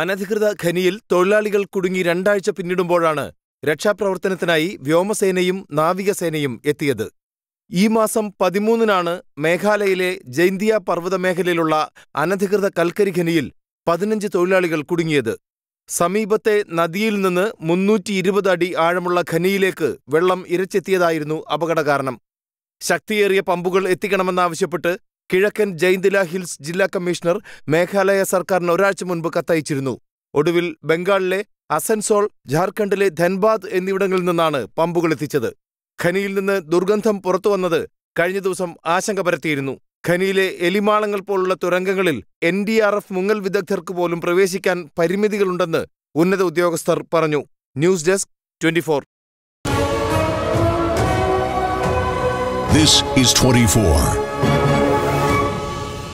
അനധികൃത ഖനിയിൽ തൊഴിലാളികൾ കുടുങ്ങി രണ്ടാഴ്ച പിന്നിടുമ്പോഴാണ് രക്ഷാപ്രവർത്തനത്തിനായി വ്യോമസേനയും നാവികസേനയും എത്തിയത് ഈ മാസം പതിമൂന്നിനാണ് മേഘാലയയിലെ ജൈന്തിയ പർവ്വത മേഖലയിലുള്ള അനധികൃത കൽക്കരി ഖനിയിൽ പതിനഞ്ച് തൊഴിലാളികൾ കുടുങ്ങിയത് സമീപത്തെ നദിയിൽ നിന്ന് മുന്നൂറ്റി ഇരുപത് അടി ആഴമുള്ള ഖനിയിലേക്ക് വെള്ളം ഇരച്ചെത്തിയതായിരുന്നു അപകട കാരണം ശക്തിയേറിയ പമ്പുകൾ എത്തിക്കണമെന്നാവശ്യപ്പെട്ട് കിഴക്കൻ ജൈന്തില ഹിൽസ് ജില്ലാ കമ്മീഷണർ മേഘാലയ സർക്കാരിന് ഒരാഴ്ച മുൻപ് കത്തയച്ചിരുന്നു ഒടുവിൽ ബംഗാളിലെ അസൻസോൾ ജാർഖണ്ഡിലെ ധൻബാദ് എന്നിവിടങ്ങളിൽ നിന്നാണ് പമ്പുകൾ എത്തിച്ചത് ഖനിയിൽ നിന്ന് ദുർഗന്ധം പുറത്തുവന്നത് കഴിഞ്ഞ ദിവസം ആശങ്ക പരത്തിയിരുന്നു ഖനിയിലെ എലിമാളങ്ങൾ പോലുള്ള തുരങ്കങ്ങളിൽ എൻ ഡി ആർ എഫ് മുങ്ങൽ വിദഗ്ധർക്ക് പോലും പ്രവേശിക്കാൻ പരിമിതികളുണ്ടെന്ന് ഉന്നത ഉദ്യോഗസ്ഥർ പറഞ്ഞു news desk twenty four This is 24.